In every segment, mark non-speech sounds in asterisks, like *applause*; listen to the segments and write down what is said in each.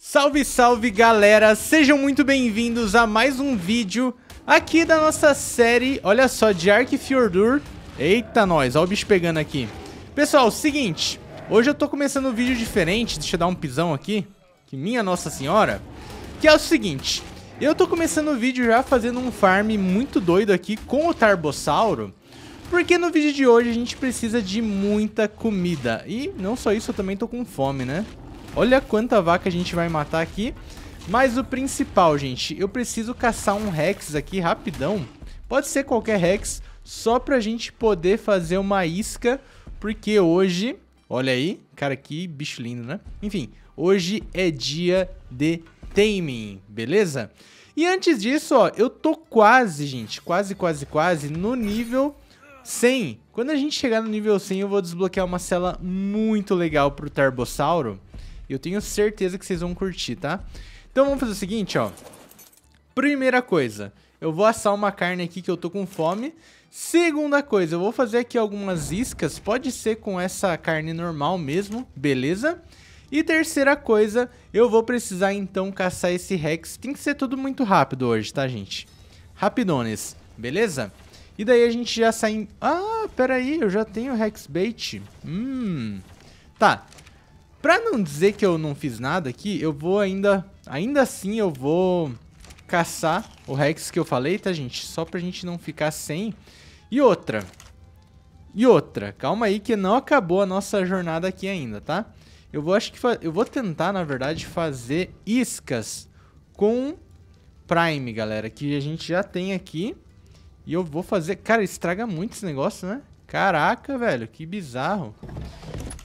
Salve, salve galera! Sejam muito bem-vindos a mais um vídeo aqui da nossa série, olha só, de Ark Fjordur. Eita nós, olha o bicho pegando aqui. Pessoal, seguinte, hoje eu tô começando um vídeo diferente, deixa eu dar um pisão aqui, que minha nossa senhora, que é o seguinte, eu tô começando o vídeo já fazendo um farm muito doido aqui com o Tarbossauro, porque no vídeo de hoje a gente precisa de muita comida, e não só isso, eu também tô com fome, né? Olha quanta vaca a gente vai matar aqui. Mas o principal, gente, eu preciso caçar um Rex aqui rapidão. Pode ser qualquer Rex, só pra gente poder fazer uma isca, porque hoje... Olha aí, cara, que bicho lindo, né? Enfim, hoje é dia de taming, beleza? E antes disso, ó, eu tô quase, gente, quase, quase, quase no nível 100. Quando a gente chegar no nível 100, eu vou desbloquear uma cela muito legal pro Tarbossauro eu tenho certeza que vocês vão curtir, tá? Então vamos fazer o seguinte, ó. Primeira coisa, eu vou assar uma carne aqui que eu tô com fome. Segunda coisa, eu vou fazer aqui algumas iscas, pode ser com essa carne normal mesmo, beleza? E terceira coisa, eu vou precisar então caçar esse Rex. Tem que ser tudo muito rápido hoje, tá, gente? Rapidones, beleza? E daí a gente já sai... Em... Ah, peraí, eu já tenho Rex Bait. Hum... Tá, Pra não dizer que eu não fiz nada aqui, eu vou ainda... Ainda assim eu vou caçar o Rex que eu falei, tá, gente? Só pra gente não ficar sem. E outra. E outra. Calma aí que não acabou a nossa jornada aqui ainda, tá? Eu vou, acho que eu vou tentar, na verdade, fazer iscas com Prime, galera. Que a gente já tem aqui. E eu vou fazer... Cara, estraga muito esse negócio, né? Caraca, velho. Que bizarro.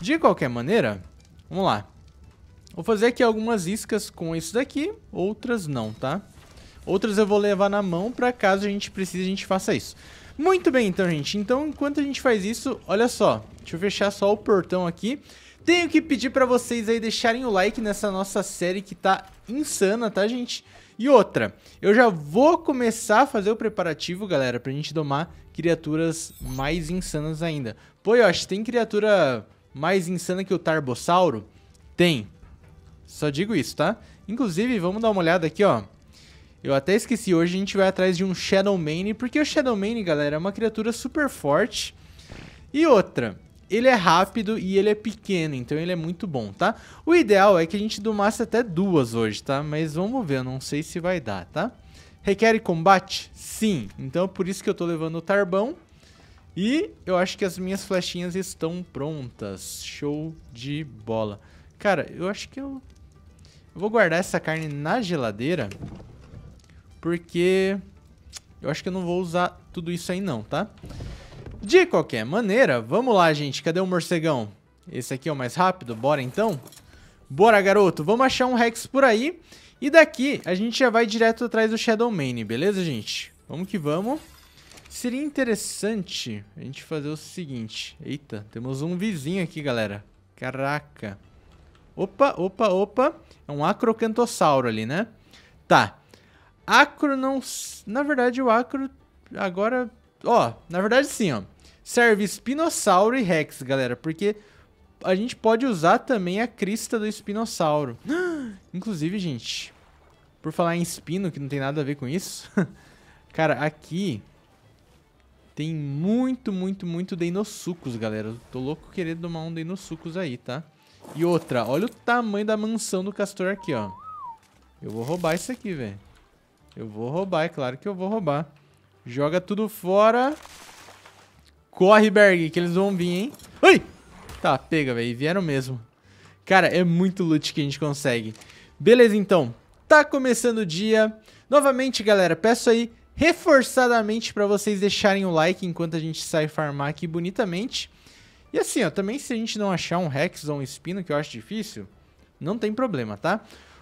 De qualquer maneira... Vamos lá. Vou fazer aqui algumas iscas com isso daqui, outras não, tá? Outras eu vou levar na mão pra caso a gente precise, a gente faça isso. Muito bem, então, gente. Então, enquanto a gente faz isso, olha só. Deixa eu fechar só o portão aqui. Tenho que pedir pra vocês aí deixarem o like nessa nossa série que tá insana, tá, gente? E outra, eu já vou começar a fazer o preparativo, galera, pra gente domar criaturas mais insanas ainda. Pô, Yoshi, tem criatura mais insana que o Tarbossauro? Tem. Só digo isso, tá? Inclusive, vamos dar uma olhada aqui, ó. Eu até esqueci, hoje a gente vai atrás de um Shadow Mane, porque o Shadow Mane, galera, é uma criatura super forte. E outra, ele é rápido e ele é pequeno, então ele é muito bom, tá? O ideal é que a gente domasse até duas hoje, tá? Mas vamos ver, eu não sei se vai dar, tá? Requer combate? Sim, então por isso que eu tô levando o Tarbão. E eu acho que as minhas flechinhas estão prontas. Show de bola. Cara, eu acho que eu... eu vou guardar essa carne na geladeira. Porque eu acho que eu não vou usar tudo isso aí não, tá? De qualquer maneira, vamos lá, gente. Cadê o morcegão? Esse aqui é o mais rápido. Bora, então? Bora, garoto. Vamos achar um Rex por aí. E daqui, a gente já vai direto atrás do Shadow Mane, beleza, gente? Vamos que vamos. Seria interessante a gente fazer o seguinte. Eita, temos um vizinho aqui, galera. Caraca. Opa, opa, opa. É um acrocantossauro ali, né? Tá. Acro não... Na verdade, o acro agora... Ó, na verdade sim, ó. Serve espinossauro e rex, galera. Porque a gente pode usar também a crista do espinossauro. *gasps* Inclusive, gente... Por falar em espino, que não tem nada a ver com isso... *laughs* Cara, aqui tem muito, muito, muito Deinosucos, galera. Eu tô louco querendo tomar um Deinosucos aí, tá? E outra, olha o tamanho da mansão do castor aqui, ó. Eu vou roubar isso aqui, velho. Eu vou roubar, é claro que eu vou roubar. Joga tudo fora. Corre, Berg, que eles vão vir, hein? Ai! Tá, pega, velho. Vieram mesmo. Cara, é muito loot que a gente consegue. Beleza, então. Tá começando o dia. Novamente, galera, peço aí reforçadamente para vocês deixarem o like enquanto a gente sai farmar aqui bonitamente. E assim, ó, também se a gente não achar um Rex ou um Espino, que eu acho difícil, não tem problema, tá?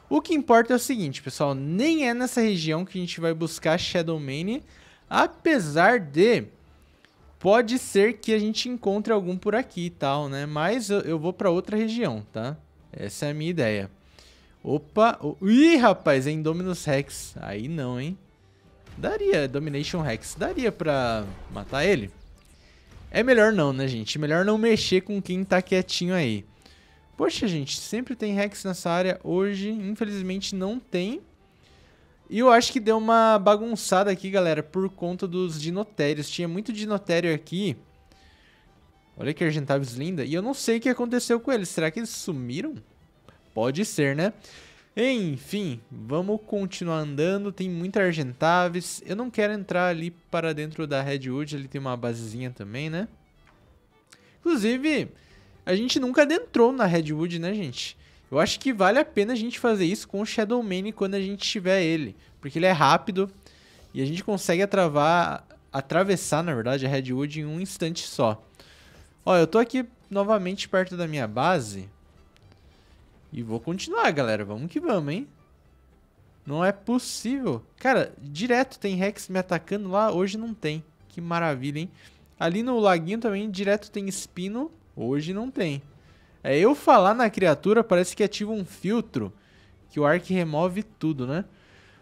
O que importa é o seguinte, pessoal, nem é nessa região que a gente vai buscar Shadow Mane, apesar de pode ser que a gente encontre algum por aqui e tal, né? Mas eu, eu vou para outra região, tá? Essa é a minha ideia. Opa! Oh, ih, rapaz, é Indominus Rex. Aí não, hein? Daria, Domination Rex, daria pra matar ele. É melhor não, né, gente? Melhor não mexer com quem tá quietinho aí. Poxa, gente, sempre tem Rex nessa área. Hoje, infelizmente, não tem. E eu acho que deu uma bagunçada aqui, galera, por conta dos dinotérios. Tinha muito dinotério aqui. Olha que Argentavis linda. E eu não sei o que aconteceu com eles. Será que eles sumiram? Pode ser, né? Enfim, vamos continuar andando. Tem muita Argentaves. Eu não quero entrar ali para dentro da Redwood. Ele tem uma basezinha também, né? Inclusive, a gente nunca adentrou na Redwood, né, gente? Eu acho que vale a pena a gente fazer isso com o Shadow quando a gente tiver ele. Porque ele é rápido e a gente consegue atravar, atravessar, na verdade, a Redwood em um instante só. Ó, eu tô aqui novamente perto da minha base. E vou continuar, galera. Vamos que vamos, hein? Não é possível. Cara, direto tem Rex me atacando lá. Hoje não tem. Que maravilha, hein? Ali no laguinho também, direto tem Espino. Hoje não tem. É, eu falar na criatura parece que ativa um filtro. Que o Ark remove tudo, né?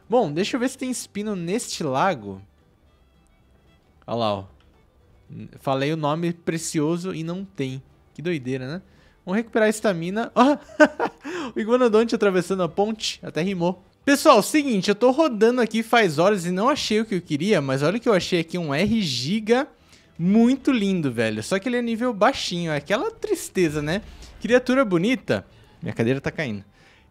Bom, deixa eu ver se tem Espino neste lago. Olha lá, ó. Falei o nome precioso e não tem. Que doideira, né? Vamos recuperar a estamina. *laughs* Ó, oh. o Iguanodonte atravessando a ponte. Até rimou. Pessoal, seguinte, eu tô rodando aqui faz horas e não achei o que eu queria, mas olha que eu achei aqui um R Giga muito lindo, velho. Só que ele é nível baixinho, é aquela tristeza, né? Criatura bonita. Minha cadeira tá caindo.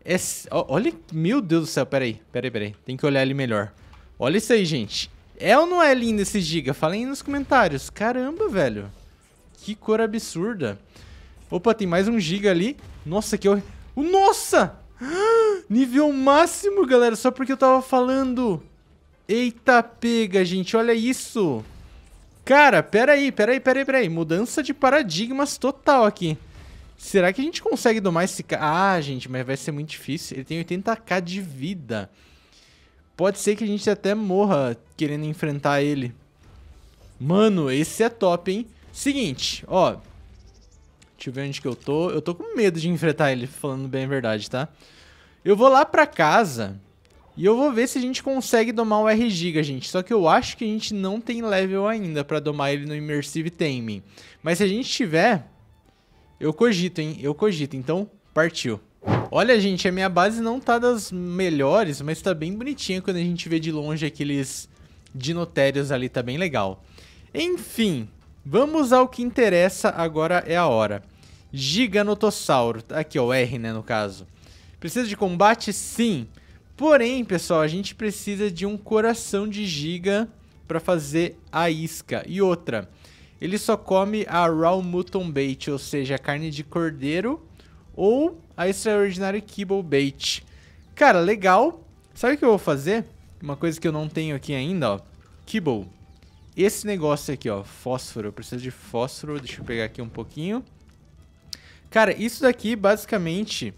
É, olha, meu Deus do céu, peraí, peraí, peraí. Tem que olhar ele melhor. Olha isso aí, gente. É ou não é lindo esse giga? Falem nos comentários. Caramba, velho. Que cor absurda. Opa, tem mais um giga ali. Nossa, que horror. Nossa! *gasps* Nível máximo, galera, só porque eu tava falando. Eita pega, gente, olha isso. Cara, peraí, peraí, peraí, peraí. Mudança de paradigmas total aqui. Será que a gente consegue domar esse cara? Ah, gente, mas vai ser muito difícil. Ele tem 80k de vida. Pode ser que a gente até morra querendo enfrentar ele. Mano, esse é top, hein? Seguinte, ó. Deixa eu ver onde que eu tô. Eu tô com medo de enfrentar ele, falando bem a verdade, tá? Eu vou lá pra casa e eu vou ver se a gente consegue domar o R-Giga, gente. Só que eu acho que a gente não tem level ainda pra domar ele no Immersive Taming. Mas se a gente tiver, eu cogito, hein? Eu cogito. Então, partiu. Olha, gente, a minha base não tá das melhores, mas tá bem bonitinha quando a gente vê de longe aqueles dinotérios ali, tá bem legal. Enfim, vamos ao que interessa, agora é a hora. Giganotossauro. Tá aqui, ó, R, né, no caso. Precisa de combate? Sim. Porém, pessoal, a gente precisa de um coração de giga para fazer a isca. E outra, ele só come a raw mutton bait, ou seja, a carne de cordeiro ou a extraordinária kibble bait. Cara, legal. Sabe o que eu vou fazer? Uma coisa que eu não tenho aqui ainda, ó. Kibble. Esse negócio aqui, ó, fósforo. Eu preciso de fósforo. Deixa eu pegar aqui um pouquinho. Cara, isso daqui basicamente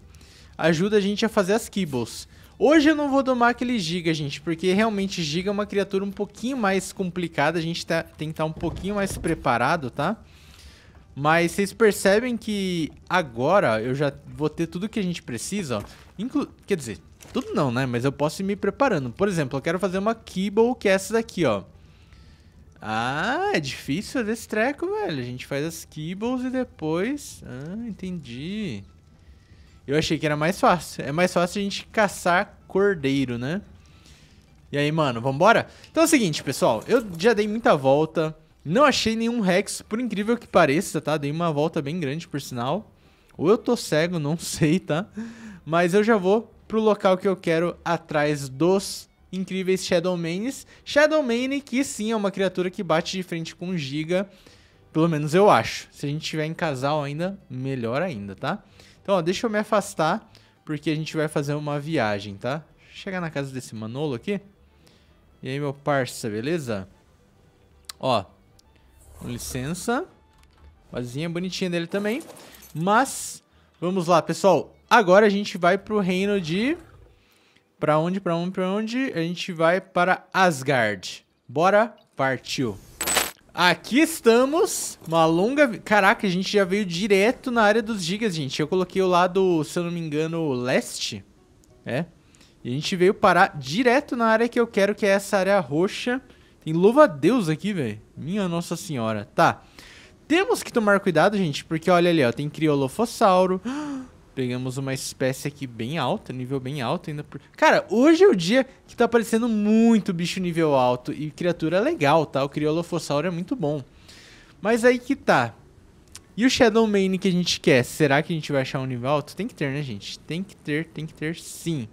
ajuda a gente a fazer as kibbles. Hoje eu não vou domar aquele Giga, gente, porque realmente Giga é uma criatura um pouquinho mais complicada, a gente tá, tem que estar tá um pouquinho mais preparado, tá? Mas vocês percebem que agora eu já vou ter tudo que a gente precisa, ó. Inclu quer dizer, tudo não, né? Mas eu posso ir me preparando. Por exemplo, eu quero fazer uma Kibble, que é essa daqui, ó. Ah, é difícil desse treco, velho. A gente faz as kibbles e depois... Ah, entendi. Eu achei que era mais fácil. É mais fácil a gente caçar cordeiro, né? E aí, mano, vambora? Então é o seguinte, pessoal. Eu já dei muita volta. Não achei nenhum Rex, por incrível que pareça, tá? Dei uma volta bem grande, por sinal. Ou eu tô cego, *laughs* não sei, tá? Mas eu já vou pro local que eu quero atrás dos incríveis Shadow Mane que sim, é uma criatura que bate de frente com Giga, pelo menos eu acho. Se a gente tiver em casal ainda, melhor ainda, tá? Então, ó, deixa eu me afastar, porque a gente vai fazer uma viagem, tá? Chegar na casa desse Manolo aqui. E aí, meu parça, beleza? Ó, com licença. Vazinha bonitinha dele também. Mas, vamos lá, pessoal. Agora a gente vai pro reino de para onde, para onde, para onde? A gente vai para Asgard. Bora, partiu. Aqui estamos, uma longa... Caraca, a gente já veio direto na área dos gigas, gente. Eu coloquei o lado, se eu não me engano, leste. É. E a gente veio parar direto na área que eu quero, que é essa área roxa. Tem louva-a-Deus aqui, velho. Minha Nossa Senhora. Tá. Temos que tomar cuidado, gente, porque olha ali, ó. Tem criolofossauro. *gasps* Pegamos uma espécie aqui bem alta, nível bem alto ainda. Por... Cara, hoje é o dia que tá aparecendo muito bicho nível alto e criatura legal, tá? O Criolofossauro é muito bom. Mas aí que tá. E o Shadow Main que a gente quer, será que a gente vai achar um nível alto? Tem que ter, né, gente? Tem que ter, tem que ter sim.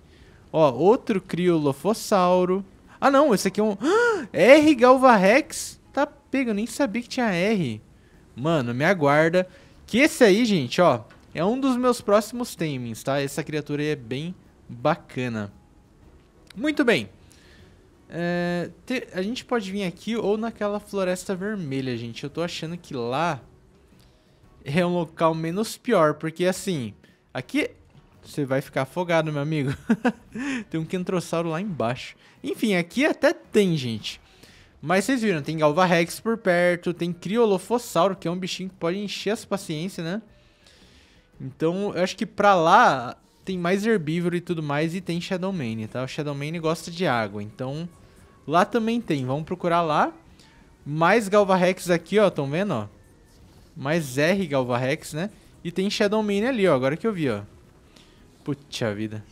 Ó, outro Criolofossauro. Ah, não, esse aqui é um... Ah, *gasps* R Galvarex? Tá pega, eu nem sabia que tinha R. Mano, me aguarda. Que esse aí, gente, ó... É um dos meus próximos tamings, tá? Essa criatura aí é bem bacana. Muito bem. É, te, a gente pode vir aqui ou naquela floresta vermelha, gente. Eu tô achando que lá é um local menos pior, porque assim, aqui você vai ficar afogado, meu amigo. *laughs* tem um quentrossauro lá embaixo. Enfim, aqui até tem, gente. Mas vocês viram, tem Galvarex por perto, tem Criolofossauro, que é um bichinho que pode encher as paciências, né? Então, eu acho que pra lá tem mais herbívoro e tudo mais e tem Shadowmane tá? O Shadowmane gosta de água, então lá também tem. Vamos procurar lá. Mais Galvarex aqui, ó, tão vendo, ó? Mais R Galvarex, né? E tem Shadowmane ali, ó, agora que eu vi, ó. Puta vida.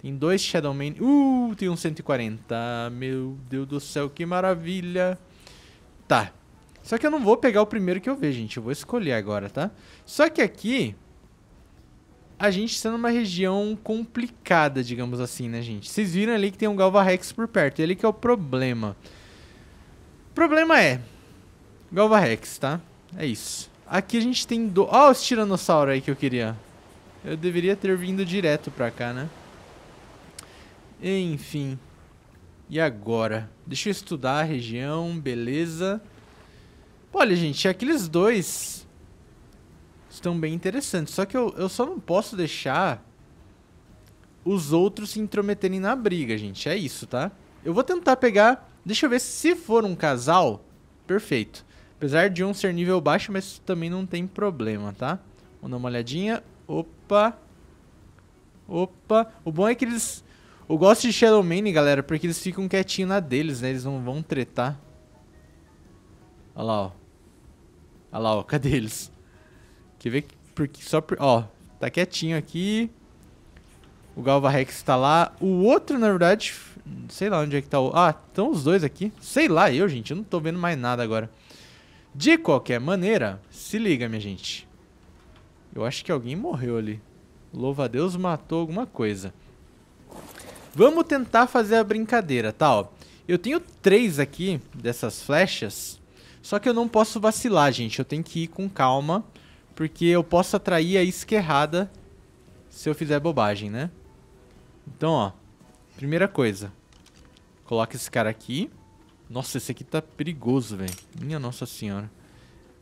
Tem dois Shadowmane Uh, tem um 140. Meu Deus do céu, que maravilha. Tá. Só que eu não vou pegar o primeiro que eu ver, gente. Eu vou escolher agora, tá? Só que aqui a gente está numa região complicada, digamos assim, né, gente? Vocês viram ali que tem um Galvarrex por perto. Ele que é o problema. O problema é... Galvarrex, tá? É isso. Aqui a gente tem... Do... Ó oh, os tiranossauro aí que eu queria. Eu deveria ter vindo direto pra cá, né? Enfim. E agora? Deixa eu estudar a região, beleza. Olha, gente, aqueles dois estão bem interessantes. Só que eu, eu só não posso deixar os outros se intrometerem na briga, gente. É isso, tá? Eu vou tentar pegar... Deixa eu ver se for um casal. Perfeito. Apesar de um ser nível baixo, mas também não tem problema, tá? Vamos dar uma olhadinha. Opa. Opa. O bom é que eles... Eu gosto de Shadow Mane, galera, porque eles ficam quietinhos na deles, né? Eles não vão tretar. Olha lá, ó. Olha lá, ó. Cadê eles? Teve que. Porque só por, ó, tá quietinho aqui. O Rex tá lá. O outro, na verdade, sei lá onde é que tá o... Ah, estão os dois aqui. Sei lá eu, gente. Eu não tô vendo mais nada agora. De qualquer maneira, se liga, minha gente. Eu acho que alguém morreu ali. Louva a Deus, matou alguma coisa. Vamos tentar fazer a brincadeira, tá? Ó. Eu tenho três aqui dessas flechas. Só que eu não posso vacilar, gente. Eu tenho que ir com calma. Porque eu posso atrair a isca errada se eu fizer bobagem, né? Então, ó. Primeira coisa. Coloca esse cara aqui. Nossa, esse aqui tá perigoso, velho. Minha nossa senhora.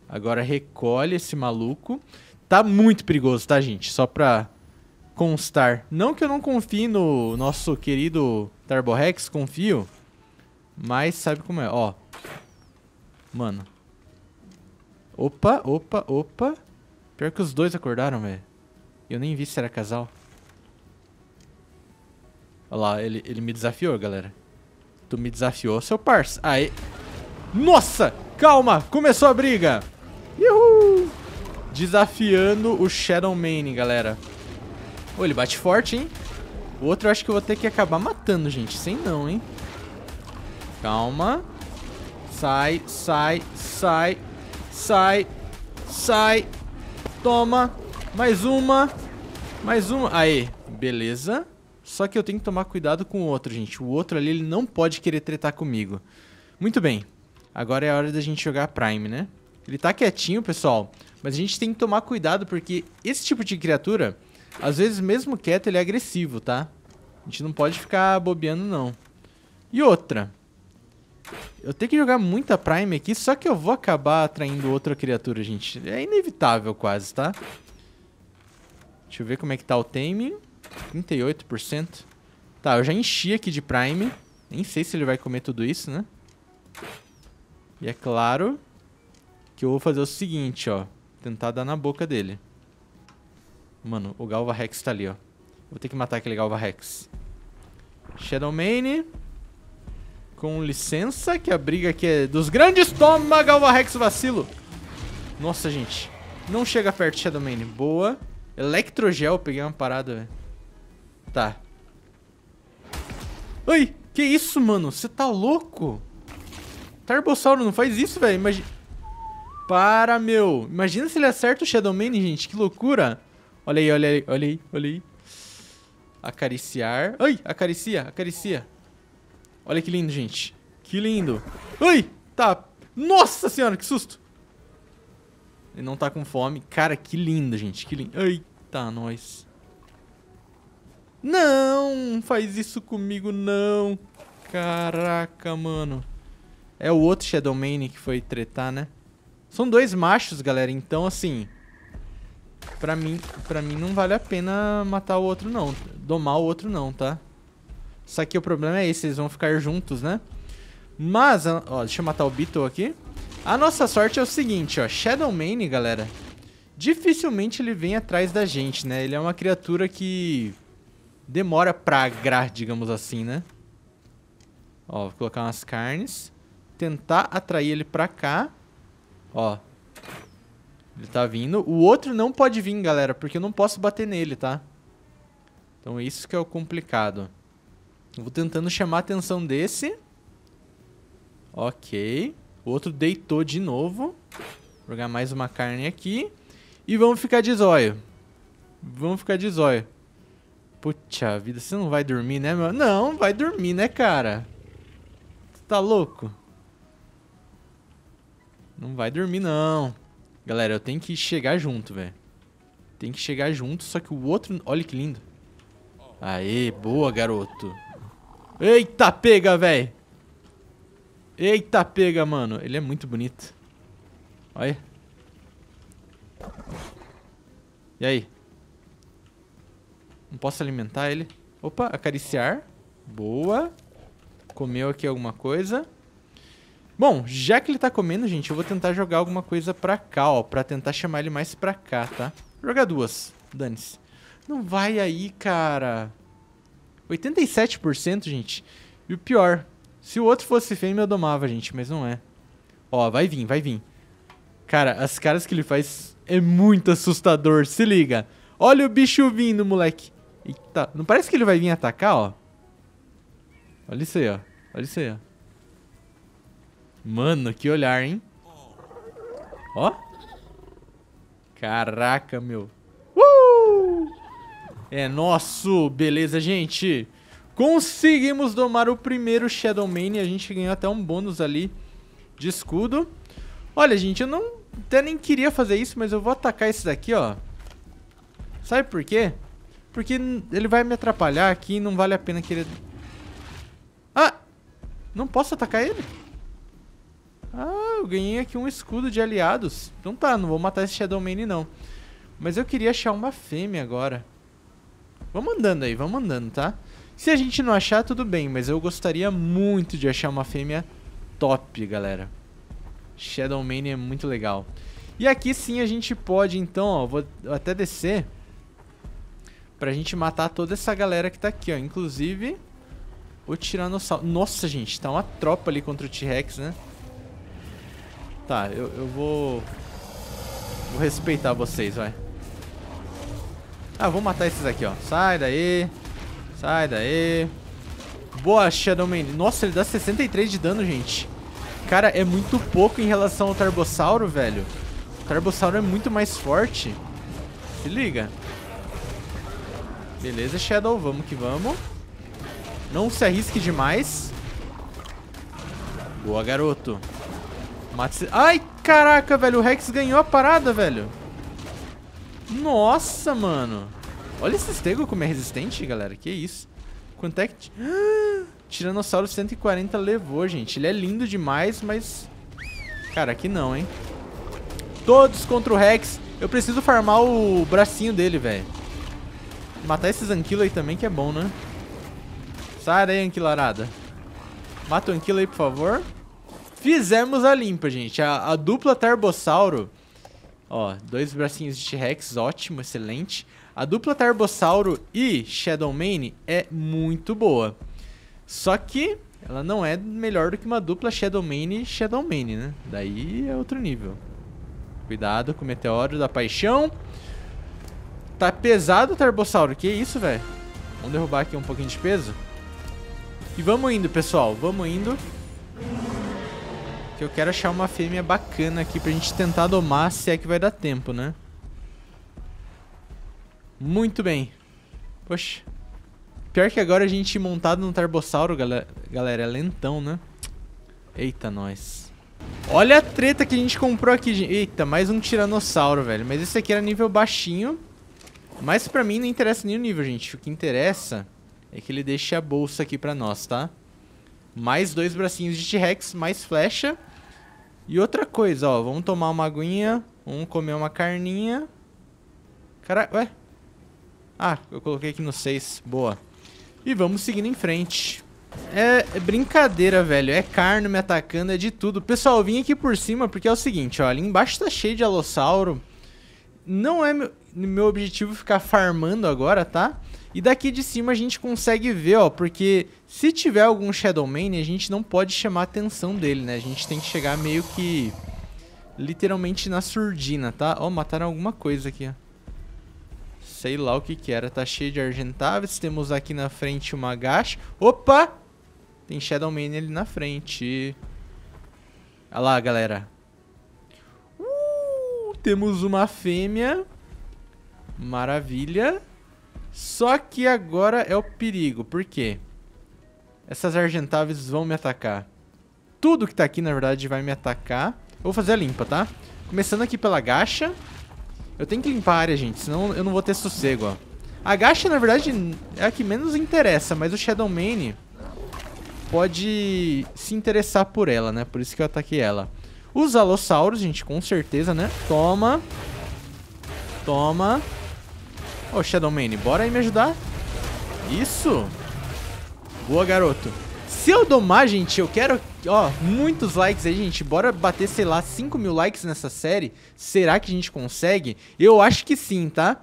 Agora recolhe esse maluco. Tá muito perigoso, tá, gente? Só pra constar. Não que eu não confie no nosso querido Tarborex, confio. Mas sabe como é, ó. Mano. Opa, opa, opa. Pior que os dois acordaram, velho. Eu nem vi se era casal. Olha lá, ele, ele me desafiou, galera. Tu me desafiou, seu parça. Aí. Nossa! Calma! Começou a briga! Uhul! Desafiando o Shadow Man, galera. Oh, ele bate forte, hein? O outro eu acho que eu vou ter que acabar matando, gente. Sem não, hein? Calma. Sai, sai, sai, sai, sai. Toma. Mais uma. Mais uma. Aí. Beleza. Só que eu tenho que tomar cuidado com o outro, gente. O outro ali, ele não pode querer tretar comigo. Muito bem. Agora é a hora da gente jogar Prime, né? Ele tá quietinho, pessoal. Mas a gente tem que tomar cuidado, porque esse tipo de criatura, às vezes, mesmo quieto, ele é agressivo, tá? A gente não pode ficar bobeando, não. E outra. Eu tenho que jogar muita Prime aqui, só que eu vou acabar atraindo outra criatura, gente. É inevitável quase, tá? Deixa eu ver como é que tá o timing. 38%. Tá, eu já enchi aqui de Prime. Nem sei se ele vai comer tudo isso, né? E é claro que eu vou fazer o seguinte, ó. Tentar dar na boca dele. Mano, o Galva Rex tá ali, ó. Vou ter que matar aquele Galva Rex. Shadow Mane. Com licença, que a briga aqui é dos grandes. Toma, Galvarrex vacilo. Nossa, gente. Não chega perto Shadow Man. Boa. Electrogel, peguei uma parada, velho. Tá. Oi, que isso, mano? Você tá louco? Tarbossauro, não faz isso, velho. Imagina... Para, meu. Imagina se ele acerta o Shadow Man, gente. Que loucura. Olha aí, olha aí, olha aí, olha aí. Acariciar. Ai, acaricia, acaricia. Olha que lindo, gente. Que lindo. Ai, Tá. Nossa senhora, que susto. Ele não tá com fome. Cara, que lindo, gente. Que lindo. Eita, nós. Não! Faz isso comigo, não. Caraca, mano. É o outro Shadow Mane que foi tretar, né? São dois machos, galera. Então, assim... Pra mim, pra mim não vale a pena matar o outro, não. Domar o outro, não, tá? Só que o problema é esse, eles vão ficar juntos, né? Mas, ah, ó, deixa eu matar o Beetle aqui. A nossa sorte é o seguinte, ó. Shadow Mane, galera, dificilmente ele vem atrás da gente, né? Ele é uma criatura que demora pra agrar, digamos assim, né? Ó, vou colocar umas carnes. Tentar atrair ele pra cá. Ó. Ele tá vindo. O outro não pode vir, galera, porque eu não posso bater nele, tá? Então isso que é o complicado. Vou tentando chamar a atenção desse. Ok. O outro deitou de novo. Vou jogar mais uma carne aqui. E vamos ficar de zóio. Vamos ficar de zóio. Puxa vida, você não vai dormir, né, meu? Não, vai dormir, né, cara? Você tá louco? Não vai dormir, não. Galera, eu tenho que chegar junto, velho. Tem que chegar junto, só que o outro... Olha que lindo. Aê, boa, garoto. Eita, pega, velho. Eita, pega, mano. Ele é muito bonito. Olha. E aí? Não posso alimentar ele? Opa, acariciar. Boa. Comeu aqui alguma coisa. Bom, já que ele tá comendo, gente, eu vou tentar jogar alguma coisa pra cá, ó. Pra tentar chamar ele mais pra cá, tá? Jogar duas. Dane-se. Não vai aí, cara. 87%, gente. E o pior, se o outro fosse fêmea, eu domava, gente, mas não é. Ó, vai vir, vai vir. Cara, as caras que ele faz é muito assustador, se liga. Olha o bicho vindo, moleque. Eita, não parece que ele vai vir atacar, ó. Olha isso aí, ó. Olha isso aí, ó. Mano, que olhar, hein? Ó. Caraca, meu é nosso. Beleza, gente? Conseguimos domar o primeiro Shadow e a gente ganhou até um bônus ali de escudo. Olha, gente, eu não até nem queria fazer isso, mas eu vou atacar esse daqui, ó. Sabe por quê? Porque ele vai me atrapalhar aqui e não vale a pena querer... Ah! Não posso atacar ele? Ah, eu ganhei aqui um escudo de aliados. Então tá, não vou matar esse Shadow não. Mas eu queria achar uma fêmea agora. Vamos andando aí, vamos andando, tá? Se a gente não achar, tudo bem, mas eu gostaria muito de achar uma fêmea top, galera. Shadow Man é muito legal. E aqui sim a gente pode, então, ó, vou até descer pra gente matar toda essa galera que tá aqui, ó. Inclusive, o Tiranossauro. Nossa, gente, tá uma tropa ali contra o T-Rex, né? Tá, eu, eu vou... Vou respeitar vocês, vai. Ah, vou matar esses aqui, ó. Sai daí. Sai daí. Boa, Shadow, Man. Nossa, ele dá 63 de dano, gente. Cara, é muito pouco em relação ao Tarbossauro, velho. O Tarbossauro é muito mais forte. Se liga. Beleza, Shadow. Vamos que vamos. Não se arrisque demais. Boa, garoto. Mate Ai, caraca, velho. O Rex ganhou a parada, velho. Nossa, mano. Olha esse estego como é resistente, galera. Que isso. Quanto é que... Ah, *gasps* Tiranossauro 140 levou, gente. Ele é lindo demais, mas... Cara, aqui não, hein. Todos contra o Rex. Eu preciso farmar o bracinho dele, velho. Matar esses Anquilo aí também que é bom, né? Sai daí, Anquilarada. Mata o Anquilo aí, por favor. Fizemos a limpa, gente. A, a dupla Tarbossauro... Ó, dois bracinhos de T-Rex, ótimo, excelente. A dupla Tarbossauro e Shadow Mane é muito boa. Só que ela não é melhor do que uma dupla Shadow Mane e Shadow Mane, né? Daí é outro nível. Cuidado com o Meteoro da Paixão. Tá pesado o Tarbossauro, que isso, velho? Vamos derrubar aqui um pouquinho de peso. E vamos indo, pessoal, vamos indo eu quero achar uma fêmea bacana aqui pra gente tentar domar, se é que vai dar tempo, né? Muito bem. Poxa. Pior que agora a gente montado no Tarbossauro, galera, galera é lentão, né? Eita, nós. Olha a treta que a gente comprou aqui, gente. Eita, mais um Tiranossauro, velho. Mas esse aqui era nível baixinho. Mas pra mim não interessa nenhum nível, gente. O que interessa é que ele deixe a bolsa aqui pra nós, tá? Mais dois bracinhos de T-Rex, mais flecha. E outra coisa, ó, vamos tomar uma aguinha, vamos comer uma carninha. Caraca, ué? Ah, eu coloquei aqui no 6, boa. E vamos seguindo em frente. É, é brincadeira, velho, é carne me atacando, é de tudo. Pessoal, eu vim aqui por cima porque é o seguinte, ó, ali embaixo tá cheio de alossauro. Não é meu, meu objetivo ficar farmando agora, tá? Tá? E daqui de cima a gente consegue ver, ó, porque se tiver algum Shadow Man, a gente não pode chamar a atenção dele, né? A gente tem que chegar meio que literalmente na surdina, tá? Ó, mataram alguma coisa aqui, ó. Sei lá o que que era. Tá cheio de argentáveis. Temos aqui na frente uma gacha. Opa! Tem Shadow Man ali na frente. Olha lá, galera. Uh, temos uma fêmea. Maravilha. Só que agora é o perigo. Por quê? Essas argentáveis vão me atacar. Tudo que tá aqui, na verdade, vai me atacar. Eu vou fazer a limpa, tá? Começando aqui pela gacha. Eu tenho que limpar a área, gente, senão eu não vou ter sossego, ó. A gacha, na verdade, é a que menos interessa, mas o Shadow Man pode se interessar por ela, né? Por isso que eu ataquei ela. Os Alossauros, gente, com certeza, né? Toma. Toma. Ô, oh, Man, bora aí me ajudar. Isso. Boa, garoto. Se eu domar, gente, eu quero, ó, muitos likes aí, gente. Bora bater, sei lá, 5 mil likes nessa série. Será que a gente consegue? Eu acho que sim, tá?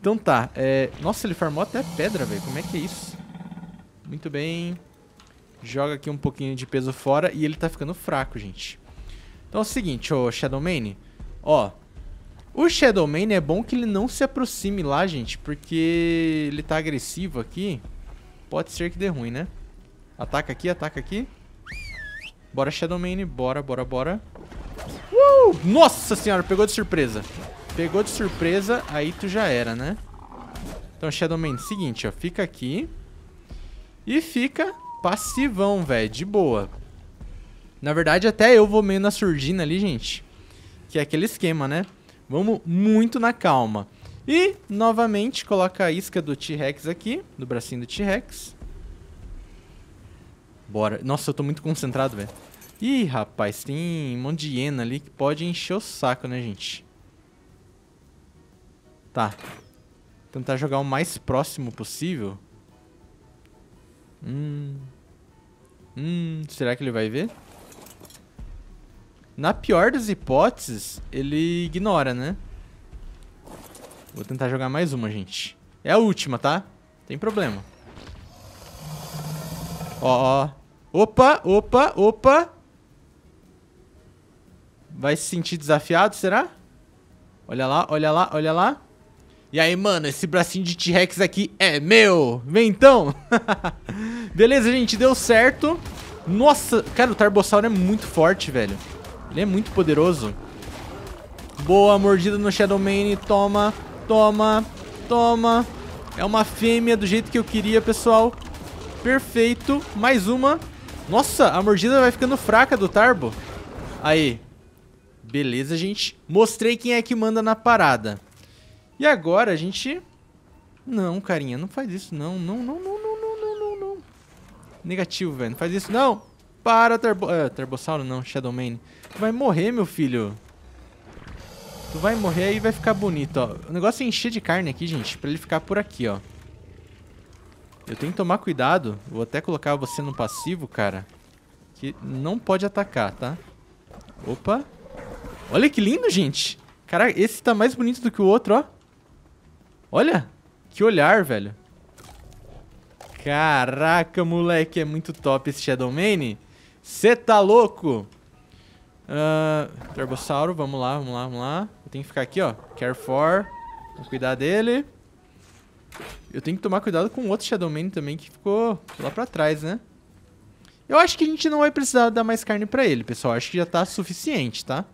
Então tá. É... Nossa, ele farmou até pedra, velho. Como é que é isso? Muito bem. Joga aqui um pouquinho de peso fora e ele tá ficando fraco, gente. Então é o seguinte, ô Man, Ó, o Shadow Man é bom que ele não se aproxime lá, gente, porque ele tá agressivo aqui. Pode ser que dê ruim, né? Ataca aqui, ataca aqui. Bora, Shadow Man, bora, bora, bora. Uh! Nossa senhora, pegou de surpresa. Pegou de surpresa, aí tu já era, né? Então, Shadow Man, seguinte, ó, fica aqui. E fica passivão, velho, de boa. Na verdade, até eu vou meio na surdina ali, gente. Que é aquele esquema, né? Vamos muito na calma. E, novamente, coloca a isca do T-Rex aqui, do bracinho do T-Rex. Bora. Nossa, eu tô muito concentrado, velho. Ih, rapaz, tem um monte de hiena ali que pode encher o saco, né, gente? Tá. Tentar jogar o mais próximo possível. Hum... Hum, será que ele vai ver? Na pior das hipóteses, ele ignora, né? Vou tentar jogar mais uma, gente. É a última, tá? Tem problema. Ó, ó. Opa, opa, opa. Vai se sentir desafiado, será? Olha lá, olha lá, olha lá. E aí, mano, esse bracinho de T-Rex aqui é meu! Vem então! *laughs* Beleza, gente, deu certo. Nossa, cara, o Tarbossauro é muito forte, velho. Ele é muito poderoso. Boa, mordida no Shadow Man. Toma, toma, toma. É uma fêmea do jeito que eu queria, pessoal. Perfeito. Mais uma. Nossa, a mordida vai ficando fraca do Tarbo. Aí. Beleza, gente. Mostrei quem é que manda na parada. E agora a gente... Não, carinha, não faz isso, não. Não, não, não, não, não, não, não, não. Negativo, velho. Não faz isso, não. Para, Tarbo... Uh, Tarbossauro, não. Shadow Man. Tu vai morrer, meu filho. Tu vai morrer aí vai ficar bonito, ó. O negócio é encher de carne aqui, gente, pra ele ficar por aqui, ó. Eu tenho que tomar cuidado. Vou até colocar você no passivo, cara. Que não pode atacar, tá? Opa. Olha que lindo, gente. Caraca, esse tá mais bonito do que o outro, ó. Olha. Que olhar, velho. Caraca, moleque. É muito top esse Shadow Mane. Você tá louco? Uh, ah, Turbossauro, vamos lá, vamos lá, vamos lá. Eu tenho que ficar aqui, ó. Care for. cuidar dele. Eu tenho que tomar cuidado com outro Shadowman também que ficou lá pra trás, né? Eu acho que a gente não vai precisar dar mais carne pra ele, pessoal. Acho que já tá suficiente, tá?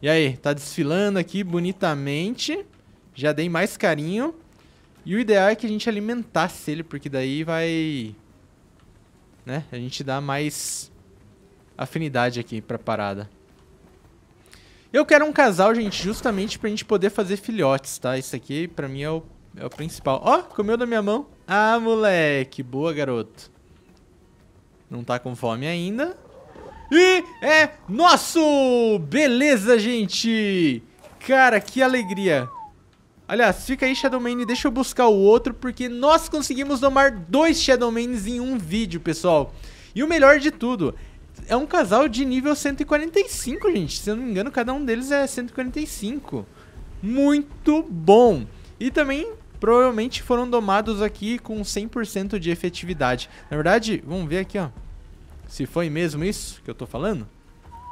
E aí, tá desfilando aqui bonitamente. Já dei mais carinho. E o ideal é que a gente alimentasse ele, porque daí vai... Né? A gente dá mais afinidade aqui pra parada. Eu quero um casal, gente, justamente pra gente poder fazer filhotes, tá? Isso aqui, pra mim, é o, é o principal. Ó, oh, comeu da minha mão. Ah, moleque. Boa, garoto. Não tá com fome ainda. E é nosso! Beleza, gente! Cara, que alegria! Aliás, fica aí, Shadow e deixa eu buscar o outro, porque nós conseguimos domar dois Shadow Manes em um vídeo, pessoal. E o melhor de tudo é um casal de nível 145, gente. Se eu não me engano, cada um deles é 145. Muito bom! E também provavelmente foram domados aqui com 100% de efetividade. Na verdade, vamos ver aqui, ó. Se foi mesmo isso que eu tô falando.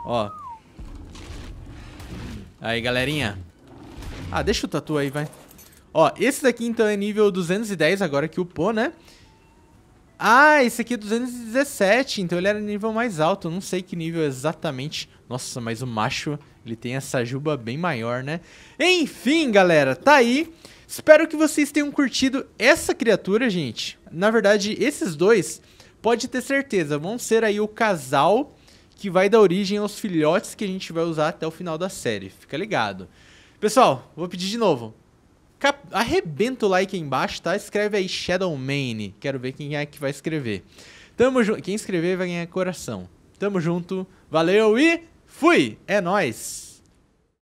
Ó. Aí, galerinha. Ah, deixa o tatu aí, vai. Ó, esse daqui então é nível 210 agora que upou, né? Ah, esse aqui é 217, então ele era nível mais alto. Eu não sei que nível exatamente. Nossa, mas o macho, ele tem essa juba bem maior, né? Enfim, galera, tá aí. Espero que vocês tenham curtido essa criatura, gente. Na verdade, esses dois, pode ter certeza, vão ser aí o casal que vai dar origem aos filhotes que a gente vai usar até o final da série. Fica ligado. Pessoal, vou pedir de novo. Cap... Arrebenta o like aí embaixo, tá? Escreve aí Shadow Mane. Quero ver quem é que vai escrever. Tamo junto. Quem escrever vai ganhar coração. Tamo junto. Valeu e fui! É nóis!